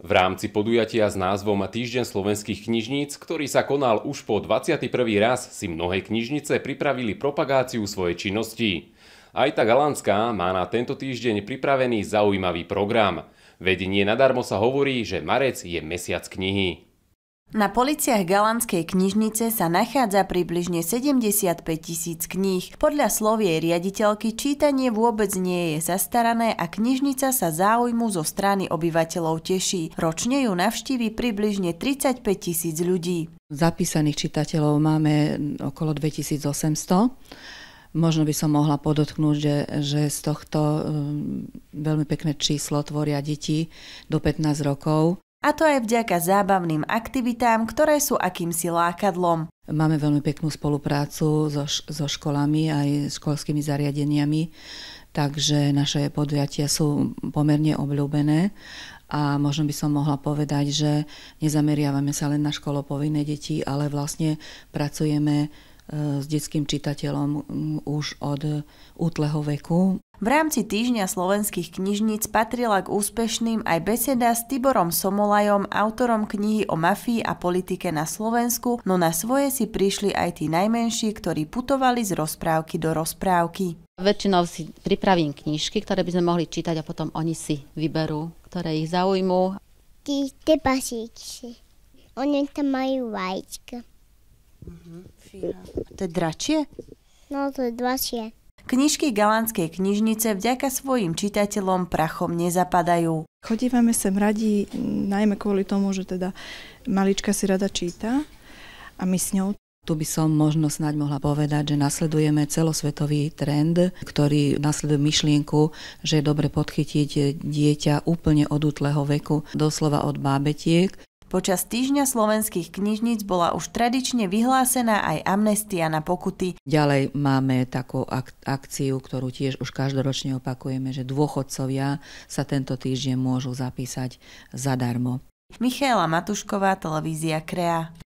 V rámci podujatia s názvom Týždeň slovenských knižníc, ktorý sa konal už po 21. raz, si mnohé knižnice pripravili propagáciu svojej činnosti. Aj tá Galánska má na tento týždeň pripravený zaujímavý program. Vedenie nadarmo sa hovorí, že marec je mesiac knihy. Na policiach Galanskej knižnice sa nachádza približne 75 tisíc kníh. Podľa slovie riaditeľky čítanie vôbec nie je zastarané a knižnica sa záujmu zo strany obyvateľov teší. Ročne ju navštíví približne 35 tisíc ľudí. Zapísaných čitateľov máme okolo 2800. Možno by som mohla podotknúť, že, že z tohto um, veľmi pekné číslo tvoria deti do 15 rokov. A to aj vďaka zábavným aktivitám, ktoré sú akýmsi lákadlom. Máme veľmi peknú spoluprácu so, so školami aj školskými zariadeniami, takže naše podujatia sú pomerne obľúbené a možno by som mohla povedať, že nezameriavame sa len na povinné deti, ale vlastne pracujeme e, s detským čitateľom už od útleho veku. V rámci týždňa slovenských knižníc patrila k úspešným aj beseda s Tiborom Somolajom, autorom knihy o mafii a politike na Slovensku, no na svoje si prišli aj tí najmenší, ktorí putovali z rozprávky do rozprávky. Väčšinou si pripravím knižky, ktoré by sme mohli čítať a potom oni si vyberú, ktoré ich zaujmú. Tie pasíky. Oni tam majú vajíčka. Uh-huh, mhm, to je dračie? No, to je dračie. Knižky galánskej knižnice vďaka svojim čitateľom prachom nezapadajú. Chodívame sem radi, najmä kvôli tomu, že teda malička si rada číta a my s ňou tu by som možno snáď mohla povedať, že nasledujeme celosvetový trend, ktorý nasleduje myšlienku, že je dobre podchytiť dieťa úplne od útleho veku, doslova od bábetiek. Počas týždňa slovenských knižníc bola už tradične vyhlásená aj amnestia na pokuty. Ďalej máme takú ak- akciu, ktorú tiež už každoročne opakujeme, že dôchodcovia sa tento týždeň môžu zapísať zadarmo. Michaela Matušková, televízia Krea.